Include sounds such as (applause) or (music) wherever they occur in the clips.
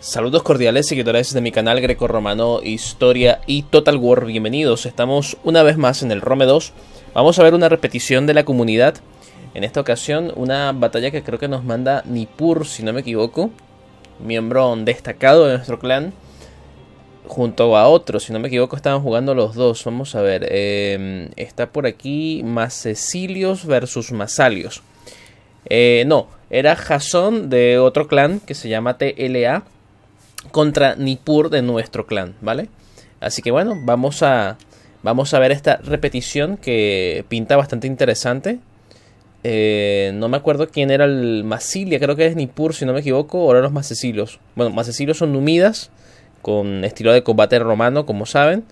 Saludos cordiales seguidores de mi canal greco-romano Historia y Total War, bienvenidos. Estamos una vez más en el Rome 2. Vamos a ver una repetición de la comunidad. En esta ocasión una batalla que creo que nos manda Nipur, si no me equivoco. Miembro destacado de nuestro clan. Junto a otro, si no me equivoco, estaban jugando los dos. Vamos a ver. Em, está por aquí Macecilios versus Masalios. Eh, no, era Jason de otro clan que se llama TLA contra Nippur de nuestro clan, ¿vale? Así que bueno, vamos a, vamos a ver esta repetición que pinta bastante interesante. Eh, no me acuerdo quién era el Masilia, creo que es Nippur, si no me equivoco, o eran los Masesilos. Bueno, Masesilos son numidas, con estilo de combate romano, como saben.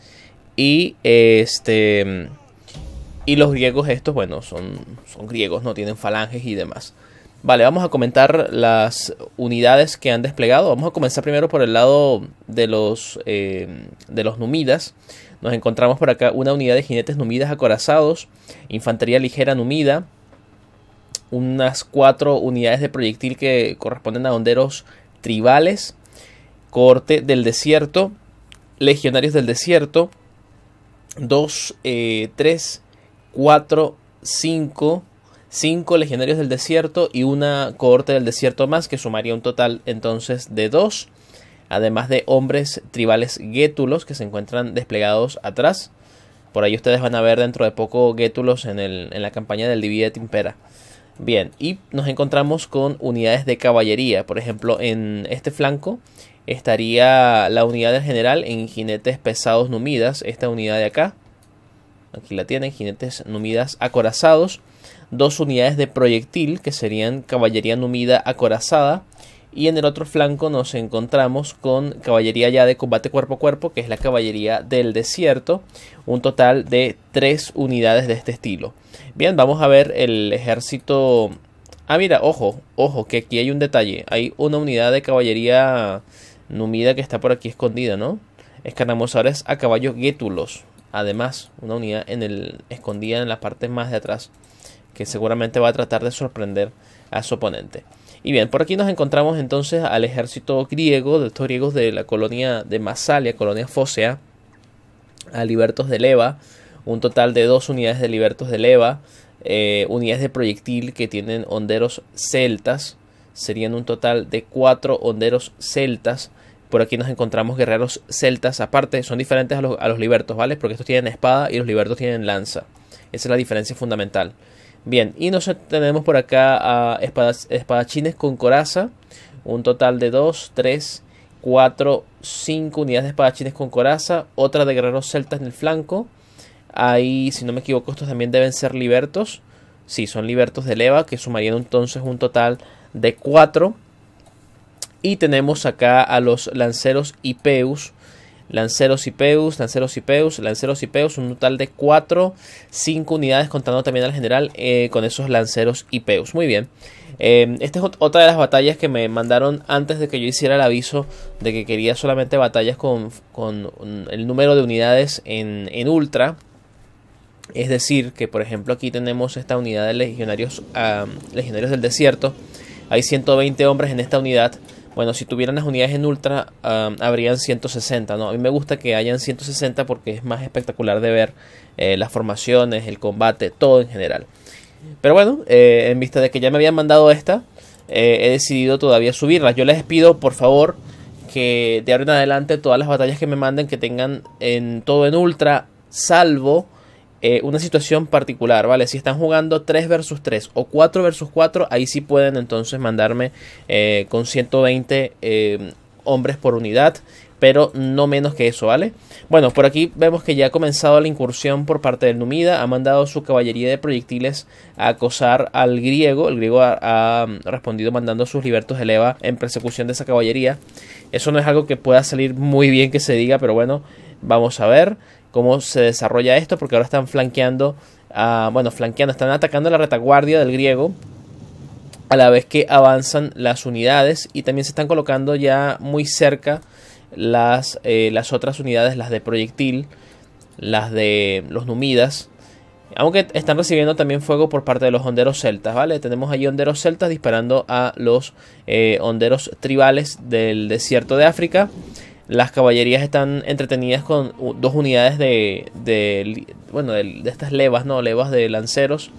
Y este. Y los griegos, estos, bueno, son, son griegos, no tienen falanges y demás. Vale, vamos a comentar las unidades que han desplegado. Vamos a comenzar primero por el lado de los, eh, de los numidas. Nos encontramos por acá una unidad de jinetes numidas acorazados, infantería ligera numida, unas cuatro unidades de proyectil que corresponden a honderos tribales, corte del desierto, legionarios del desierto, Dos, eh, tres, cuatro, cinco... 5 legionarios del desierto y una cohorte del desierto más, que sumaría un total entonces de 2, además de hombres tribales gétulos que se encuentran desplegados atrás. Por ahí ustedes van a ver dentro de poco gétulos en, el, en la campaña del Divide Timpera. Bien, y nos encontramos con unidades de caballería. Por ejemplo, en este flanco estaría la unidad del general en jinetes pesados numidas, esta unidad de acá. Aquí la tienen, jinetes numidas acorazados dos unidades de proyectil, que serían caballería numida acorazada, y en el otro flanco nos encontramos con caballería ya de combate cuerpo a cuerpo, que es la caballería del desierto, un total de tres unidades de este estilo. Bien, vamos a ver el ejército... Ah, mira, ojo, ojo, que aquí hay un detalle. Hay una unidad de caballería numida que está por aquí escondida, ¿no? escaramuzadores a caballos gétulos. Además, una unidad en el, escondida en la parte más de atrás que seguramente va a tratar de sorprender a su oponente. Y bien, por aquí nos encontramos entonces al ejército griego, de estos griegos de la colonia de Massalia, colonia Fósea, a libertos de leva, un total de dos unidades de libertos de leva, eh, unidades de proyectil que tienen honderos celtas, serían un total de cuatro honderos celtas. Por aquí nos encontramos guerreros celtas, aparte son diferentes a los, a los libertos, ¿vale? Porque estos tienen espada y los libertos tienen lanza. Esa es la diferencia fundamental. Bien, y nos tenemos por acá a espadachines con coraza. Un total de 2, 3, 4, 5 unidades de espadachines con coraza. Otra de guerreros celtas en el flanco. Ahí, si no me equivoco, estos también deben ser libertos. Sí, son libertos de leva, que sumarían entonces un total de 4. Y tenemos acá a los lanceros Ipeus Lanceros y Peus, Lanceros y Peus, Lanceros y Peus, un total de 4, 5 unidades contando también al general eh, con esos Lanceros y Peus. Muy bien. Em, esta es otra de las batallas que me mandaron antes de que yo hiciera el aviso de que quería solamente batallas con, el número de unidades en, ultra. Es decir, que por ejemplo aquí tenemos esta unidad de legionarios, legionarios del desierto. Hay 120 hombres en esta unidad bueno, si tuvieran las unidades en ultra, habrían 160, ¿no? A mí me gusta que hayan 160 porque es más espectacular de ver eh, las formaciones, el combate, todo en general. Pero bueno, eh, en vista de que ya me habían mandado esta, eh, he decidido todavía subirla. Yo les pido, por favor, que de ahora en adelante todas las batallas que me manden que tengan en todo en ultra, salvo eh, una situación particular, ¿vale? Si están jugando 3 versus 3 o 4 versus 4, ahí sí pueden entonces mandarme eh, con 120 eh, hombres por unidad, pero no menos que eso, ¿vale? Bueno, por aquí vemos que ya ha comenzado la incursión por parte del Numida, ha mandado su caballería de proyectiles a acosar al griego, el griego ha, mm, respondido mandando sus libertos de leva en persecución de esa caballería, eso no es algo que pueda salir muy bien que se diga, pero bueno, vamos a ver cómo se desarrolla esto, porque ahora están flanqueando, bueno, flanqueando, están atacando la retaguardia del griego, a la vez que avanzan las unidades y también se están colocando ya muy cerca las, eh, las otras unidades, las de proyectil, las de los numidas, aunque están recibiendo también fuego por parte de los honderos celtas, ¿vale? Tenemos ahí honderos celtas disparando a los eh, honderos tribales del desierto de África. Las caballerías están entretenidas con dos unidades de, bueno, de, estas levas, no, levas de lanceros.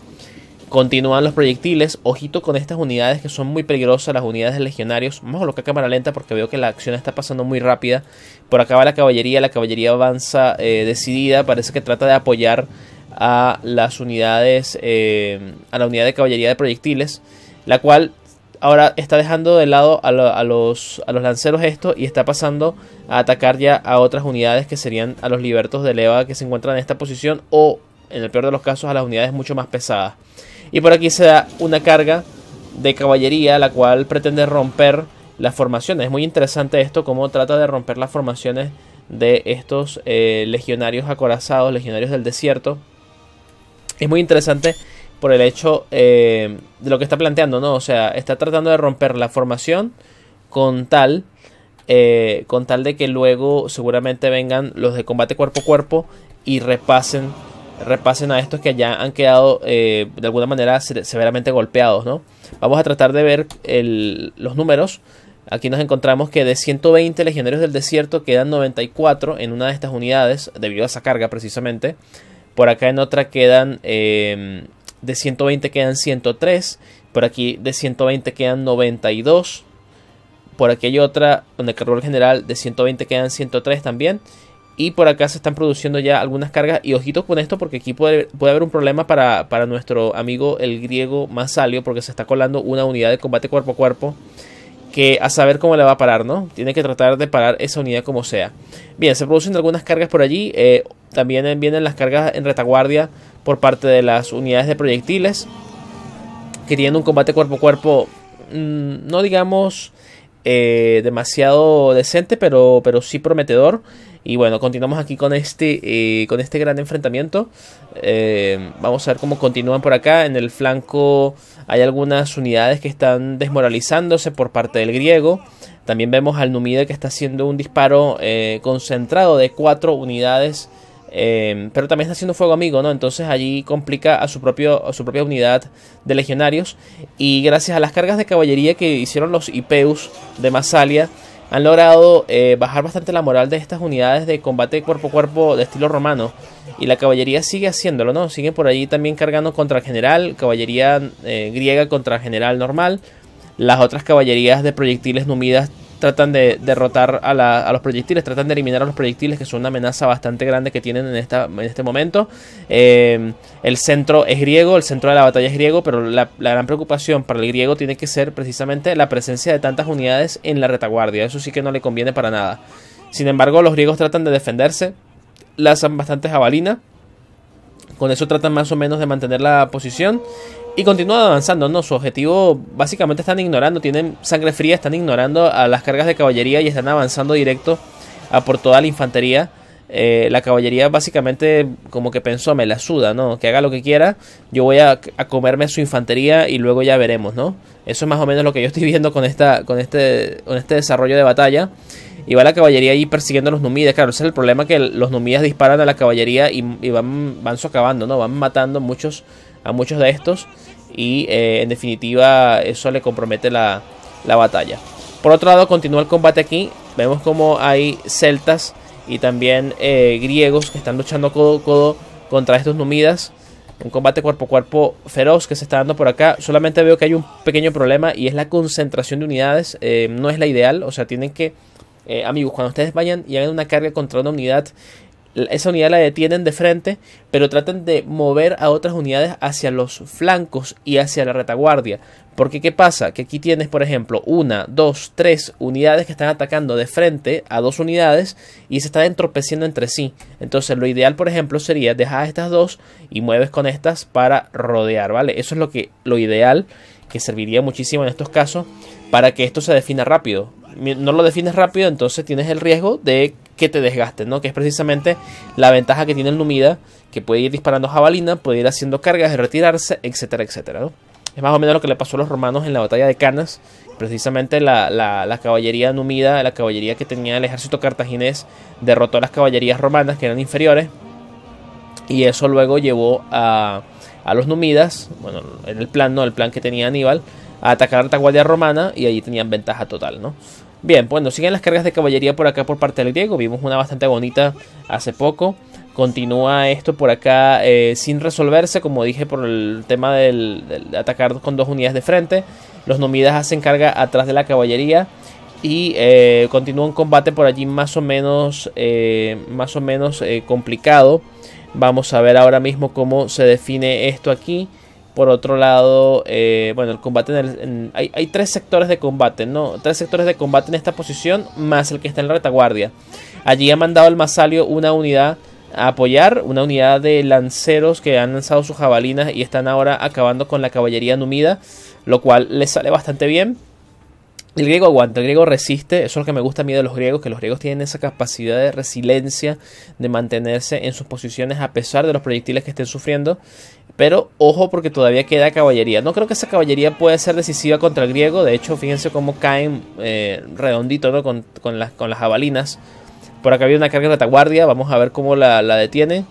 Continúan los proyectiles. Ojito con estas unidades que son muy peligrosas, las unidades de legionarios. Vamos a colocar cámara lenta porque veo que la acción está pasando muy rápida. Por acá va la caballería, la caballería avanza eh, decidida. Parece que trata de apoyar a las unidades, eh, a la unidad de caballería de proyectiles, la cual ahora está dejando de lado a, los, lanceros esto y está pasando a atacar ya a otras unidades que serían a los libertos de leva que se encuentran en esta posición o en el peor de los casos a las unidades mucho más pesadas. Y por aquí se da una carga de caballería la cual pretende romper las formaciones. Es muy interesante esto, cómo trata de romper las formaciones de estos eh, legionarios acorazados, legionarios del desierto. Es muy interesante por el hecho eh, de lo que está planteando, ¿no? O sea, está tratando de romper la formación con tal, eh, con tal de que luego seguramente vengan los de combate cuerpo a cuerpo y repasen, repasen a estos que ya han quedado eh, de alguna manera severamente golpeados, ¿no? Vamos a tratar de ver los números. Aquí nos encontramos que de 120 legionarios del desierto quedan 94 en una de estas unidades, debido a esa carga precisamente. Por acá en otra quedan de 120 quedan 103, por aquí de 120 quedan 92, por aquí hay otra donde el general de 120 quedan 103 también, y por acá se están produciendo ya algunas cargas. Y ojitos con esto, porque aquí puede, haber un problema para, nuestro amigo el griego más salio, porque se está colando una unidad de combate cuerpo a cuerpo. Que a saber cómo le va a parar, ¿no? Tiene que tratar de parar esa unidad como sea. Bien, se producen algunas cargas por allí. Eh, también vienen las cargas en retaguardia por parte de las unidades de proyectiles, que tienen un combate cuerpo a cuerpo, mm, no digamos eh, demasiado decente, pero, pero sí prometedor. Y bueno, continuamos aquí con este, eh, con este gran enfrentamiento. Eh, vamos a ver cómo continúan por acá. En el flanco hay algunas unidades que están desmoralizándose por parte del griego. También vemos al Numide que está haciendo un disparo concentrado de cuatro unidades Em, pero también está haciendo fuego amigo, ¿no? Entonces allí complica a su, propio, su propia unidad de legionarios. Y gracias a las cargas de caballería que hicieron los Ipeus de Masalia, han logrado eh, bajar bastante la moral de estas unidades de combate cuerpo a cuerpo de estilo romano. Y la caballería sigue haciéndolo, ¿no? sigue por allí también cargando contra el general, caballería eh, griega contra el general normal. Las otras caballerías de proyectiles numidas tratan de derrotar a, los proyectiles, tratan de eliminar a los proyectiles, que son una amenaza bastante grande que tienen en, esta, en este momento. Em, el centro es griego, el centro de la batalla es griego, pero la, gran preocupación para el griego tiene que ser precisamente la presencia de tantas unidades en la retaguardia. Eso sí que no le conviene para nada. Sin embargo, los griegos tratan de defenderse, lanzan bastantes jabalina. Con eso tratan más o menos de mantener la posición. Y continúan avanzando, ¿no? Su objetivo básicamente están ignorando, tienen sangre fría, están ignorando a las cargas de caballería y están avanzando directo a por toda la infantería. Eh, la caballería básicamente como que pensó, me la suda, ¿no? Que haga lo que quiera, yo voy a, comerme su infantería y luego ya veremos, ¿no? Eso es más o menos lo que yo estoy (laughs) viendo con, esta, con, este, con este desarrollo de batalla. Y va la caballería ahí persiguiendo a los numidas. Claro, ese es el problema que los numidas disparan a la caballería y, y van, van socavando, ¿no? Van matando muchos a muchos de estos y eh, en definitiva eso le compromete la, batalla. Por otro lado continúa el combate aquí, vemos como hay celtas y también eh, griegos que están luchando codo a codo contra estos numidas. Un combate cuerpo a cuerpo feroz que se está dando por acá. Solamente veo que hay un pequeño problema y es la concentración de unidades. Eh, no es la ideal. O sea, tienen que amigos, cuando ustedes vayan y hagan una carga contra una unidad, esa unidad la detienen de frente, pero traten de mover a otras unidades hacia los flancos y hacia la retaguardia. Porque ¿qué pasa? Que aquí tienes, por ejemplo, una, dos, tres unidades que están atacando de frente a dos unidades y se están entorpeciendo entre sí. Entonces lo ideal, por ejemplo, sería dejar estas dos y mueves con estas para rodear, ¿vale? Eso es lo que lo ideal que serviría muchísimo en estos casos para que esto se defina rápido. No lo defines rápido, entonces tienes el riesgo de que te desgastes, ¿no? Que es precisamente la ventaja que tiene el Numida, que puede ir disparando jabalina, puede ir haciendo cargas de retirarse, etcétera, etcétera, Es más o menos lo que le pasó a los romanos en la batalla de Canas. Precisamente la caballería numida, la caballería que tenía el ejército cartaginés, derrotó a las caballerías romanas que eran inferiores y eso luego llevó a, los numidas, bueno, en el plan, no, el plan que tenía Aníbal, a atacar a la guardia romana y allí tenían ventaja total, ¿no? Bien, bueno, siguen las cargas de caballería por acá por parte del griego. Vimos una bastante bonita hace poco. Continúa esto por acá eh, sin resolverse, como dije, por el tema del, atacar con dos unidades de frente. Los numidas hacen carga atrás de la caballería. Y eh, continúa un combate por allí más o menos, eh, más o menos complicado. Vamos a ver ahora mismo cómo se define esto aquí. Por otro lado, eh, bueno, el combate en el, hay, hay, tres sectores de combate, ¿no? Tres sectores de combate en esta posición, más el que está en la retaguardia. Allí ha mandado el Masalio una unidad a apoyar, una unidad de lanceros que han lanzado sus jabalinas y están ahora acabando con la caballería numida, lo cual les sale bastante bien. El griego aguanta, el griego resiste, eso es lo que me gusta a mí de los griegos, que los griegos tienen esa capacidad de resiliencia, de mantenerse en sus posiciones a pesar de los proyectiles que estén sufriendo. Pero ojo porque todavía queda caballería. No creo que esa caballería pueda ser decisiva contra el griego, de hecho fíjense cómo caen eh, redondito ¿no? con, las, con las jabalinas. Por acá había una carga de retaguardia, vamos a ver cómo la, detiene.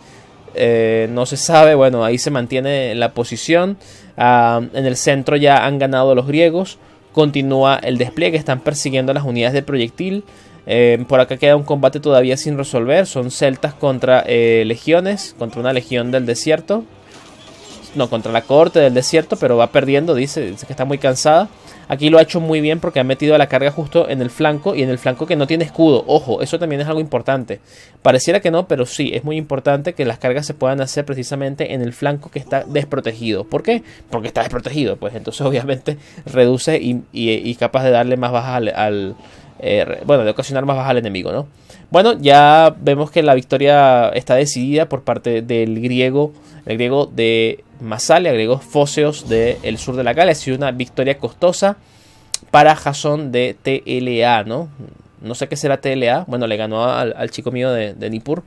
Eh, no se sabe, bueno, ahí se mantiene la posición. Ah, en el centro ya han ganado los griegos. Continúa el despliegue, están persiguiendo las unidades de proyectil. Eh, por acá queda un combate todavía sin resolver. Son celtas contra eh, legiones, contra una legión del desierto. No, contra la corte del desierto, pero va perdiendo, dice, dice que está muy cansada. Aquí lo ha hecho muy bien porque ha metido la carga justo en el flanco y en el flanco que no tiene escudo. Ojo, eso también es algo importante. Pareciera que no, pero sí, es muy importante que las cargas se puedan hacer precisamente en el flanco que está desprotegido. ¿Por qué? Porque está desprotegido. Pues entonces (laughs) obviamente reduce y, capaz de darle más bajas al eh, bueno, de ocasionar más baja al enemigo, ¿no? Bueno, ya vemos que la victoria está decidida por parte del griego, el griego de massalia griego Fóseos del sur de la Galia. Ha una victoria costosa para Jason de TLA, ¿no? No sé qué será TLA. Bueno, le ganó al, chico mío de, Nippur,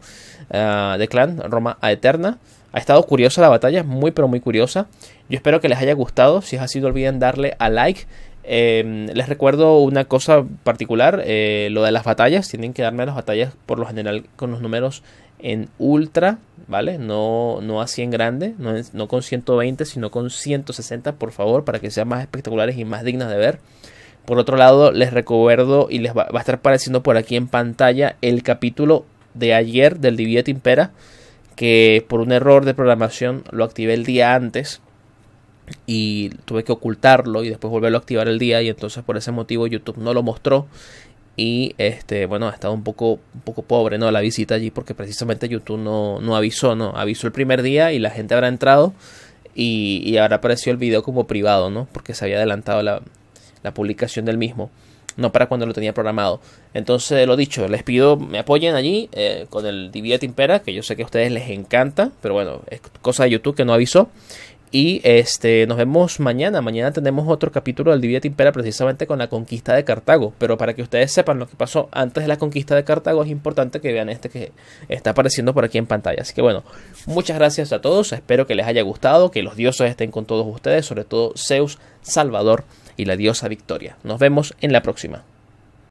ah, de clan, Roma a Eterna. Ha estado curiosa la batalla, muy pero muy curiosa. Yo espero que les haya gustado. Si es así, no olviden darle a like Em, les recuerdo una cosa particular, eh, lo de las batallas, tienen que darme las batallas por lo general con los números en ultra, ¿vale? No, no así en grande, no, no con 120, sino con 160, por favor, para que sean más espectaculares y más dignas de ver. Por otro lado, les recuerdo y les va, a estar apareciendo por aquí en pantalla el capítulo de ayer del Divide Impera, que por un error de programación lo activé el día antes y tuve que ocultarlo y después volverlo a activar el día y entonces por ese motivo YouTube no lo mostró y este bueno ha estado un poco un poco pobre no la visita allí porque precisamente YouTube no, avisó no avisó el primer día y la gente habrá entrado y, y habrá apareció el video como privado no porque se había adelantado la, publicación del mismo no para cuando lo tenía programado. Entonces, lo dicho, les pido me apoyen allí eh, con el de Impera, que yo sé que a ustedes les encanta, pero bueno, es cosa de YouTube que no avisó. Y este, nos vemos mañana. Mañana tenemos otro capítulo del Divide Impera precisamente con la conquista de Cartago. Pero para que ustedes sepan lo que pasó antes de la conquista de Cartago, es importante que vean este que está apareciendo por aquí en pantalla. Así que bueno, muchas gracias a todos. Espero que les haya gustado, que los dioses estén con todos ustedes, sobre todo Zeus, Salvador y la diosa Victoria. Nos vemos en la próxima.